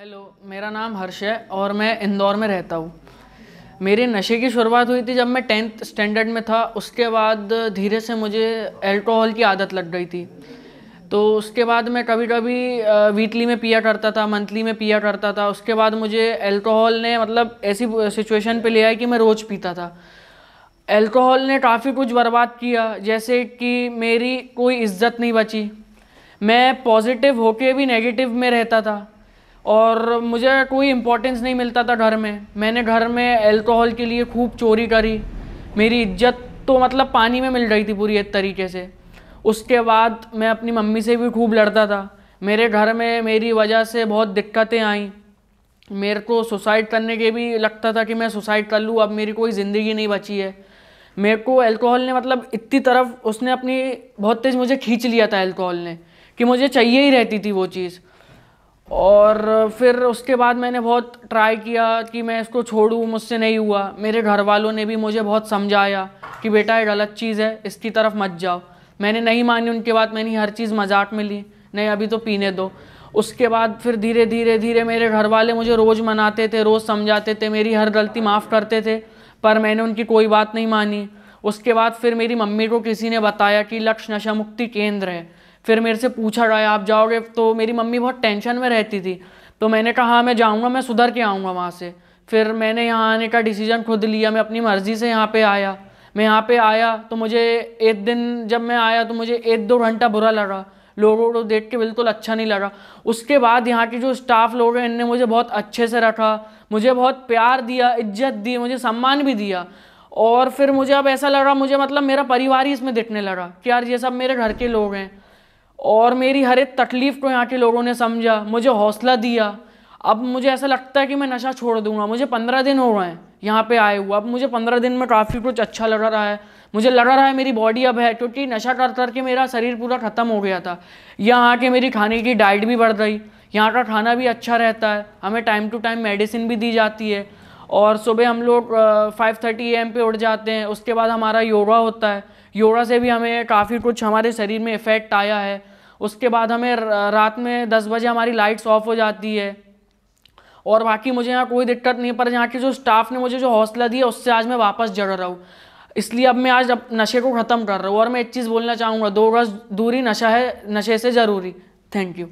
hello मेरा नाम हर्ष है और मैं इंदौर में रहता हूँ मेरे नशे की शुरुआत हुई थी जब मैं टेंथ स्टैंडर्ड में था उसके बाद धीरे से मुझे अल्कोहल की आदत लग गई थी तो उसके बाद मैं कभी कभी वीकली में पिया करता था मंथली में पिया करता था उसके बाद मुझे अल्कोहल ने मतलब ऐसी सिचुएशन पे ले आया कि मैं रोज़ पीता था अल्कोहल ने काफ़ी कुछ बर्बाद किया जैसे कि मेरी कोई इज्जत नहीं बची मैं पॉजिटिव होके भी नेगेटिव में रहता था और मुझे कोई इम्पोर्टेंस नहीं मिलता था घर में मैंने घर में अल्कोहल के लिए खूब चोरी करी मेरी इज्जत तो मतलब पानी में मिल रही थी पूरी एक तरीके से उसके बाद मैं अपनी मम्मी से भी खूब लड़ता था मेरे घर में मेरी वजह से बहुत दिक्कतें आईं मेरे को सुसाइड करने के भी लगता था कि मैं सुसाइड कर लूँ अब मेरी कोई ज़िंदगी नहीं बची है मेरे को अल्कोहल ने मतलब इतनी तरफ उसने अपनी बहुत तेज़ मुझे खींच लिया था अल्कोहल ने कि मुझे चाहिए ही रहती थी वो चीज़ और फिर उसके बाद मैंने बहुत ट्राई किया कि मैं इसको छोड़ूँ मुझसे नहीं हुआ मेरे घर वालों ने भी मुझे बहुत समझाया कि बेटा ये गलत चीज़ है इसकी तरफ मत जाओ मैंने नहीं मानी उनके बाद मैंने हर चीज़ मजाक में ली नहीं अभी तो पीने दो उसके बाद फिर धीरे धीरे धीरे मेरे घर वाले मुझे रोज़ मनाते थे रोज़ समझाते थे मेरी हर गलती माफ़ करते थे पर मैंने उनकी कोई बात नहीं मानी उसके बाद फिर मेरी मम्मी को किसी ने बताया कि लक्ष्य नशा मुक्ति केंद्र है फिर मेरे से पूछा रहा है आप जाओगे तो मेरी मम्मी बहुत टेंशन में रहती थी तो मैंने कहा हाँ मैं जाऊँगा मैं सुधर के आऊँगा वहाँ से फिर मैंने यहाँ आने का डिसीजन खुद लिया मैं अपनी मर्ज़ी से यहाँ पर आया मैं यहाँ पे आया तो मुझे एक दिन जब मैं आया तो मुझे एक दो घंटा बुरा लगा लोगों को देख के बिल्कुल अच्छा नहीं लगा उसके बाद यहाँ के जो स्टाफ लोग हैं इनने मुझे बहुत अच्छे से रखा मुझे बहुत प्यार दिया इज्जत दी मुझे सम्मान भी दिया और फिर मुझे अब ऐसा लगा मुझे मतलब मेरा परिवार ही इसमें दिखने लगा कि यार ये सब मेरे घर के लोग हैं और मेरी हर एक तकलीफ़ को यहाँ के लोगों ने समझा मुझे हौसला दिया अब मुझे ऐसा लगता है कि मैं नशा छोड़ दूंगा मुझे पंद्रह दिन हो रहे हैं यहाँ पे आए हुए अब मुझे पंद्रह दिन में काफ़ी कुछ अच्छा लग रहा है मुझे लग रहा है मेरी बॉडी अब है क्योंकि नशा कर करके मेरा शरीर पूरा ख़त्म हो गया था यहाँ आके मेरी खाने की डाइट भी बढ़ गई यहाँ का खाना भी अच्छा रहता है हमें टाइम टू टाइम मेडिसिन भी दी जाती है और सुबह हम लोग फाइव थर्टी एम पे उठ जाते हैं उसके बाद हमारा योगा होता है योगा से भी हमें काफ़ी कुछ हमारे शरीर में इफ़ेक्ट आया है उसके बाद हमें रात में दस बजे हमारी लाइट्स ऑफ हो जाती है और बाकी मुझे यहाँ कोई दिक्कत नहीं पर यहाँ के जो स्टाफ ने मुझे जो हौसला दिया उससे आज मैं वापस जड़ रहा हूँ इसलिए अब मैं आज अब नशे को ख़त्म कर रहा हूँ और मैं एक चीज़ बोलना चाहूँगा दो गज दूरी नशा है नशे से ज़रूरी थैंक यू